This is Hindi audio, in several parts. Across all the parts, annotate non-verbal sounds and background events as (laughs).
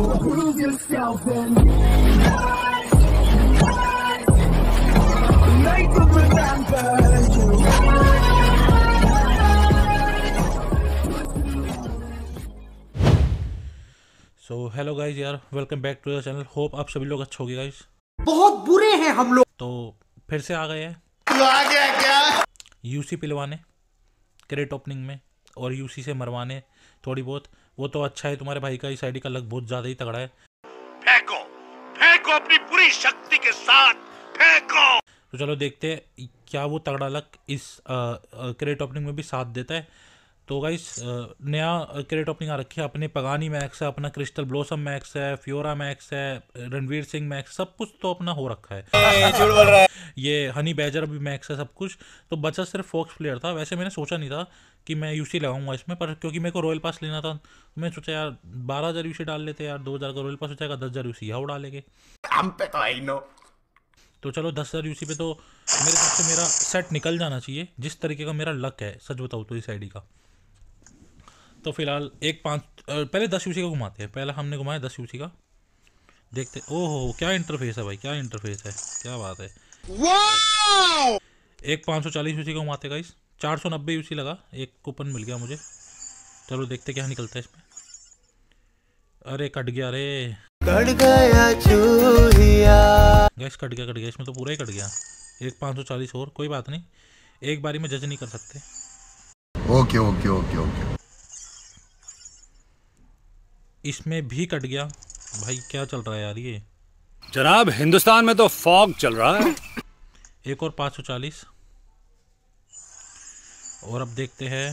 soul. yourself so hello guys यार welcome back to your channel hope आप सभी लोग अच्छे गए गाइज बहुत बुरे हैं हम लोग तो फिर से आ गए हैं तो आ गया क्या यूसी पिलवाने क्रेट ओपनिंग में और यूसी से मरवाने थोड़ी बहुत वो तो अच्छा है तुम्हारे भाई का इस आईडी का लग बहुत ज्यादा ही तगड़ा है फेंको फेंको अपनी पूरी शक्ति के साथ फेंको तो चलो देखते हैं क्या वो तगड़ा लक इस क्रेट ओपनिंग में भी साथ देता है तो गाइस नया क्रेट ओपनिंग आ रखी है अपने पगानी मैक्स है अपना क्रिस्टल ब्लॉसम मैक्स है फ्योरा मैक्स है रणवीर सिंह मैक्स सब कुछ तो अपना हो रखा है (laughs) ये हनी बैजर भी मैक्स है सब कुछ तो बचा सिर्फ फोक्स प्लेयर था वैसे मैंने सोचा नहीं था कि मैं यूसी लगाऊंगा इसमें पर क्योंकि मेरे को रॉयल पास लेना था तो मैं सोचा यार बारह हज़ार यूसी डाल लेते यार दो हज़ार का रॉयल पास हो जाएगा दस हज़ार यूसी हाउ डालेंगे तो, तो चलो दस हज़ार यूसी पे तो मेरे हिसाब से मेरा सेट निकल जाना चाहिए जिस तरीके का मेरा लक है सच बताऊँ तो इस आईडी का तो फिलहाल एक पाँच पहले दस यूसी का घुमाते हैं पहला हमने घुमाया दस यूसी का देखते ओहो क्या इंटरफेस है भाई क्या इंटरफेस है क्या बात है एक पाँच सौ चालीस यूसी का घुमाते गाइस चार सौ नब्बे यूसी लगा एक कूपन मिल गया मुझे चलो देखते क्या निकलता है इसमें अरे कट गया अरे कट गया गैस कट गया कट गया इसमें तो पूरा ही कट गया एक पाँच सौ चालीस और कोई बात नहीं एक बारी में जज नहीं कर सकते ओके ओके ओके ओके इसमें भी कट गया भाई क्या चल रहा है यार ये जनाब हिंदुस्तान में तो फॉग चल रहा है एक और पाँच सौ चालीस और अब देखते हैं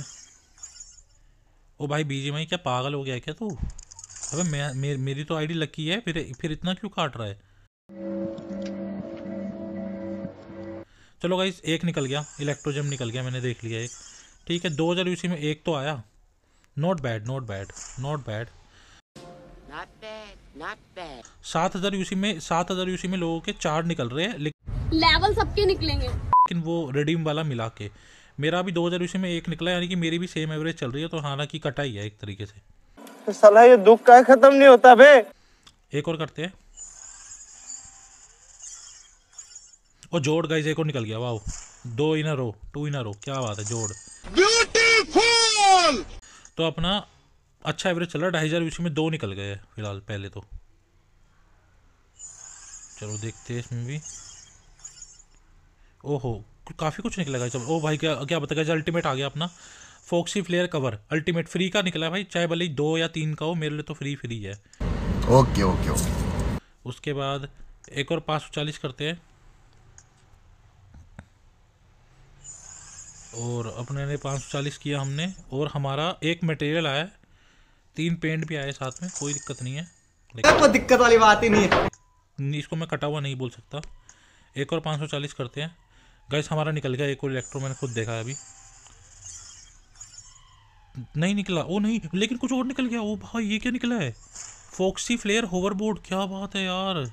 ओ भाई बीजीएमआई क्या पागल हो गया क्या तू अबे मैं मे, मेरी तो आईडी लकी है फिर फिर इतना क्यों काट रहा है चलो भाई एक निकल गया इलेक्ट्रोजम निकल गया मैंने देख लिया एक ठीक है दो हज़ार में एक तो आया not bad not bad not bad सात हजार यूसी में सात हजार यूसी में लोगों के चार निकल रहे हैं लेकिन लेवल सबके निकलेंगे लेकिन वो रिडीम वाला मिला के मेरा भी दो हजार यूसी में एक निकला यानी कि मेरी भी सेम एवरेज चल रही है तो हालांकि कटाई है एक तरीके से तो सलाह ये दुख का खत्म नहीं होता बे एक और करते हैं ओ जोड़ गाइस एक और निकल गया वाह दो इनर हो टू इनर हो क्या बात है जोड़ ब्यूटीफुल तो अपना अच्छा एवरेज चल रहा है ढाई हज़ार में दो निकल गए फिलहाल पहले तो चलो देखते हैं इसमें भी ओहो काफ़ी कुछ निकला चलो ओ भाई क्या क्या बताया जो अल्टीमेट आ गया अपना foxy flare cover ultimate free का निकला है भाई चाहे भले ही दो या तीन का हो मेरे लिए तो फ्री फ्री है ओके ओके ओके उसके बाद एक और पाँच सौ चालीस करते हैं और अपने ने पाँच सौ चालीस किया हमने और हमारा एक मटेरियल आया है तीन पेंट भी आए साथ में कोई दिक्कत नहीं है तो दिक्कत वाली बात ही नहीं है इसको मैं कटा हुआ नहीं बोल सकता एक और पाँच सौ चालीस करते हैं गैस हमारा निकल गया एक और इलेक्ट्रो मैंने खुद देखा है अभी नहीं निकला वो नहीं लेकिन कुछ और निकल गया वो भाई ये क्या निकला है फोक्सी फ्लेयर होवरबोर्ड क्या बात है यार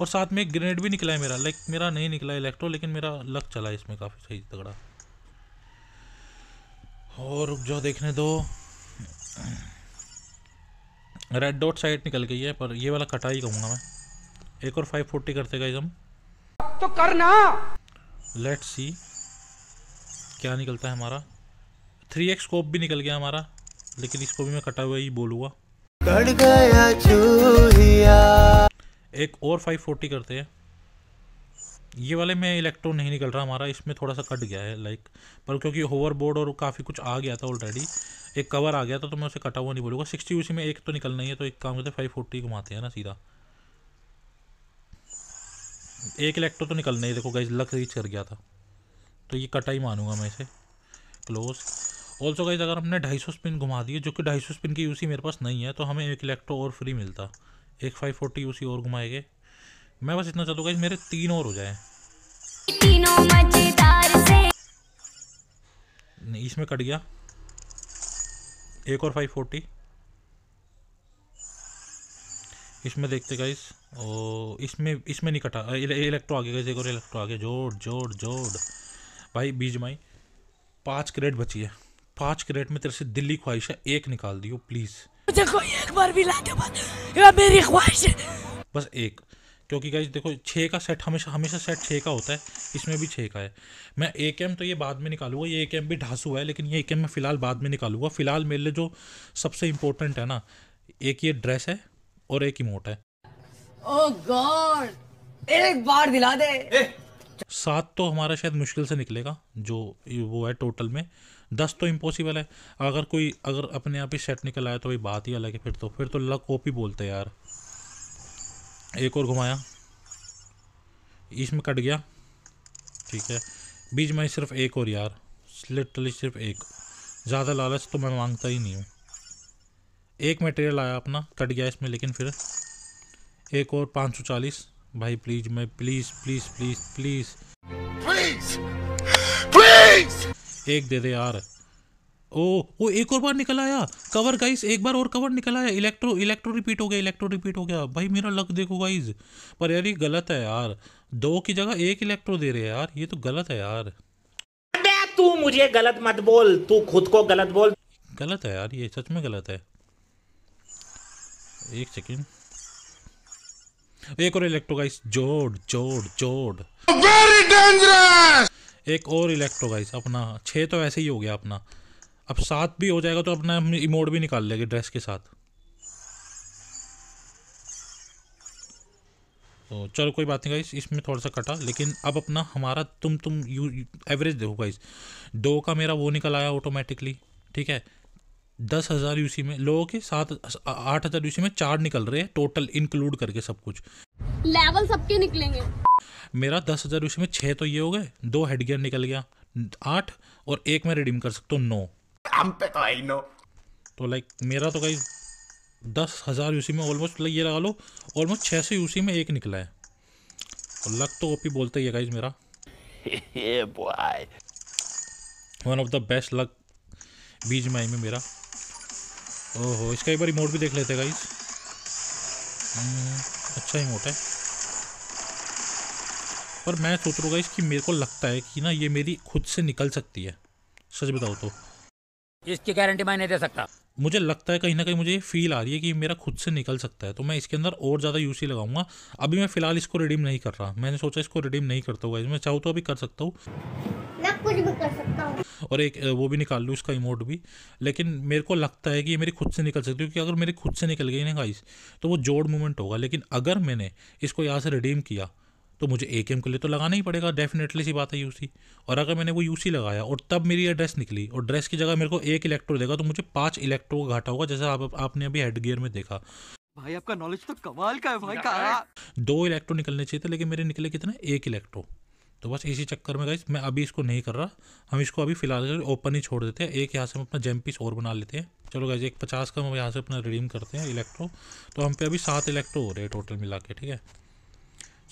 और साथ में एक ग्रेनेड भी निकला है मेरा लाइक मेरा नहीं निकला इलेक्ट्रो लेकिन मेरा लक चला है इसमें काफ़ी सही तगड़ा और रुक जाओ देखने दो रेड डॉट साइड निकल गई है पर ये वाला कटाई कहूंगा मैं एक और फाइव फोर्टी करते गाइज हम तो करना लेट्स सी क्या निकलता है हमारा थ्री एक्स स्कोप भी निकल गया हमारा लेकिन इसको भी मैं कटा हुआ ही बोलूँगा एक और फाइव फोर्टी करते हैं ये वाले में इलेक्ट्रॉन नहीं निकल रहा हमारा इसमें थोड़ा सा कट गया है लाइक पर क्योंकि होवर बोर्ड और काफ़ी कुछ आ गया था ऑलरेडी एक कवर आ गया था तो मैं उसे कटा हुआ नहीं बोलूँगा सिक्सटी यूसी में एक तो निकलना नहीं है तो एक काम करते फाइव फोर्टी घुमाते हैं ना सीधा एक इलेक्ट्रो तो निकल नहीं देखो गाइज लक रीच कर गया था तो ये कटा ही मानूंगा मैं इसे क्लोज ऑल्सो गाइज अगर हमने ढाई सौ स्पिन घुमा दिए जो कि ढाई सौ स्पिन की यूसी मेरे पास नहीं है तो हमें एक इलेक्ट्रो और फ्री मिलता एक फाइव फोर्टी यूसी और घुमाएंगे मैं बस इतना चलूँगा मेरे तीन और हो जाए नहीं इसमें कट गया एक और फाइव फोर्टी इसमें देखते गाइस और इसमें इसमें नहीं कटा इलेक्ट्रो आगे गए एक और इलेक्ट्रो आगे जोड़ जोड़ जोड़ भाई बीज माई पाँच क्रेट बची है पाँच क्रेट में तेरे से दिल्ली ख्वाहिश है एक निकाल दियो प्लीज़ मुझे कोई एक बार भी ला दे मेरी ख्वाहिश है बस एक क्योंकि गाइज देखो छः का सेट हमेशा हमेशा सेट छः का होता है इसमें भी छः का है मैं एक एम तो ये बाद में निकालूंगा ये एक एम भी ढांसू है लेकिन ये एक एम मैं फ़िलहाल बाद में निकालूंगा फ़िलहाल मेरे लिए जो सबसे इम्पोर्टेंट है ना एक ये ड्रेस है और एक इमोट है oh एक बार दिला दे सात तो हमारा शायद मुश्किल से निकलेगा जो वो है टोटल में दस तो इम्पॉसिबल है अगर कोई अगर अपने आप ही सेट निकल आया तो भाई बात ही अलग है फिर तो फिर तो लक ओपी बोलते यार एक और घुमाया इसमें कट गया ठीक है बीज में सिर्फ एक और यार लिटरली सिर्फ एक ज़्यादा लालच तो मैं मांगता ही नहीं हूँ एक मटेरियल आया अपना कट गया इसमें लेकिन फिर एक और पाँच सौ चालीस भाई प्लीज मैं please please please please please please एक दे दे यार ओ वो एक और बार निकल आया कवर गाइस एक बार और कवर निकल आया इलेक्ट्रो इलेक्ट्रो रिपीट हो गया इलेक्ट्रो रिपीट हो गया भाई मेरा लक देखो गाइस पर यार ये गलत है यार दो की जगह एक इलेक्ट्रो दे रहे हैं यार ये तो गलत है यार तू मुझे गलत मत बोल तू खुद को गलत बोल गलत है यार ये सच में गलत है एक सेकेंड एक और इलेक्ट्रो गाइस जोड़ जोड़ जोड़ वेरी डेंजरस एक और इलेक्ट्रो गाइस अपना छह तो ऐसे ही हो गया अपना अब साथ भी हो जाएगा तो अपना हम इमोड भी निकाल लेंगे ड्रेस के साथ तो चलो कोई बात नहीं गाइस इसमें थोड़ा सा कटा लेकिन अब अपना हमारा तुम तुम यू एवरेज देखो गाइस दो का मेरा वो निकल आया ऑटोमेटिकली ठीक है दस हज़ार यूसी में लोगों के सात आठ हज़ार यूसी में चार निकल रहे हैं टोटल इंक्लूड करके सब कुछ लेवल सबके निकलेंगे मेरा दस हज़ार यूसी में छः तो ये हो गए दो हेडगियर निकल गया आठ और एक में रिडीम कर सकता हूँ नौ हम पे तो आई नो तो लाइक मेरा तो कहीं दस हज़ार यूसी में ऑलमोस्ट लाइक ये लगा लो ऑलमोस्ट छः सौ यूसी में एक निकला है और लक तो ओपी बोलते ही है गाइज मेरा वन ऑफ द बेस्ट लक बीज माई में मेरा ओहो इसका एक बार रिमोट भी देख लेते गाइज हम्म, अच्छा रिमोट है पर मैं सोच रहा हूँ गाइज कि मेरे को लगता है कि ना ये मेरी खुद से निकल सकती है सच बताओ तो इसकी गारंटी मैं नहीं दे सकता मुझे लगता है कहीं ना कहीं मुझे फील आ रही है कि मेरा खुद से निकल सकता है तो मैं इसके अंदर और ज़्यादा यूसी लगाऊंगा अभी मैं फिलहाल इसको रिडीम नहीं कर रहा मैंने सोचा इसको रिडीम नहीं करता हुआ इसमें चाहूँ तो अभी कर सकता हूँ और एक वो भी निकाल लूँ इसका इमोट भी लेकिन मेरे को लगता है कि ये मेरी खुद से निकल सकती है क्योंकि अगर मेरी खुद से निकल गई ना गाइस तो वो जोड़ मूवमेंट होगा लेकिन अगर मैंने इसको यहाँ से रिडीम किया तो मुझे ए के लिए तो लगाना ही पड़ेगा डेफिनेटली सी बात है यूसी और अगर मैंने वो यूसी लगाया और तब मेरी एड्रेस निकली और ड्रेस की जगह मेरे को एक इलेक्ट्रो देगा तो मुझे पाँच इलेक्ट्रो का घाटा होगा जैसा आप, आपने अभी हेड गियर में देखा भाई आपका नॉलेज तो कमाल का है भाई का दो इलेक्ट्रो निकलने चाहिए थे लेकिन मेरे निकले कितने एक इलेक्ट्रो तो बस इसी चक्कर में गाइस मैं अभी इसको नहीं कर रहा हम इसको अभी फिलहाल ओपन ही छोड़ देते हैं एक यहाँ से हम अपना जेम पीस और बना लेते हैं चलो गाइस एक पचास का हम यहाँ से अपना रिडीम करते हैं इलेक्ट्रो तो हम पे अभी सात इलेक्ट्रो हो रहे हैं टोटल मिला के ठीक है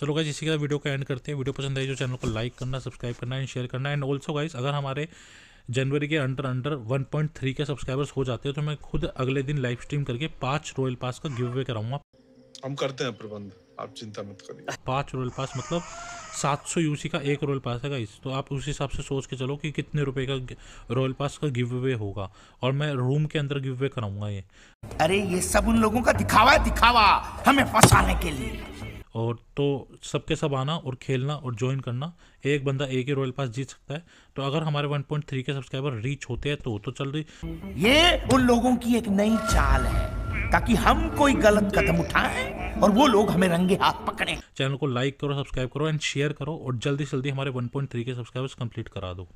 चलो गाइज इसी के साथ वीडियो को एंड करते हैं वीडियो पसंद आई जो चैनल को लाइक करना सब्सक्राइब करना एंड शेयर करना एंड ऑल्सो गाइज अगर हमारे जनवरी के अंडर अंडर 1.3 के सब्सक्राइबर्स हो जाते हैं तो मैं खुद अगले दिन लाइव स्ट्रीम करके पांच रॉयल पास का गिव अवे कराऊंगा हम करते हैं प्रबंध आप चिंता मत करिए पांच रॉयल पास मतलब सात सौ यूसी का एक रॉयल पास है गाइस तो आप उस हिसाब से सोच के चलो कि कितने रुपए का रोयल पास का गिव अवे होगा और मैं रूम के अंदर गिव अवे कराऊंगा ये अरे ये सब उन लोगों का दिखावा है दिखावा हमें फंसाने के लिए और तो सबके सब आना और खेलना और ज्वाइन करना एक बंदा एक ही रॉयल पास जीत सकता है तो अगर हमारे 1.3 के सब्सक्राइबर रीच होते हैं तो तो चल रही ये उन लोगों की एक नई चाल है ताकि हम कोई गलत कदम उठाएं और वो लोग हमें रंगे हाथ पकड़े चैनल को लाइक करो सब्सक्राइब करो एंड शेयर करो और जल्दी से जल्दी हमारे 1.3 के सब्सक्राइबर्स कंप्लीट करा दो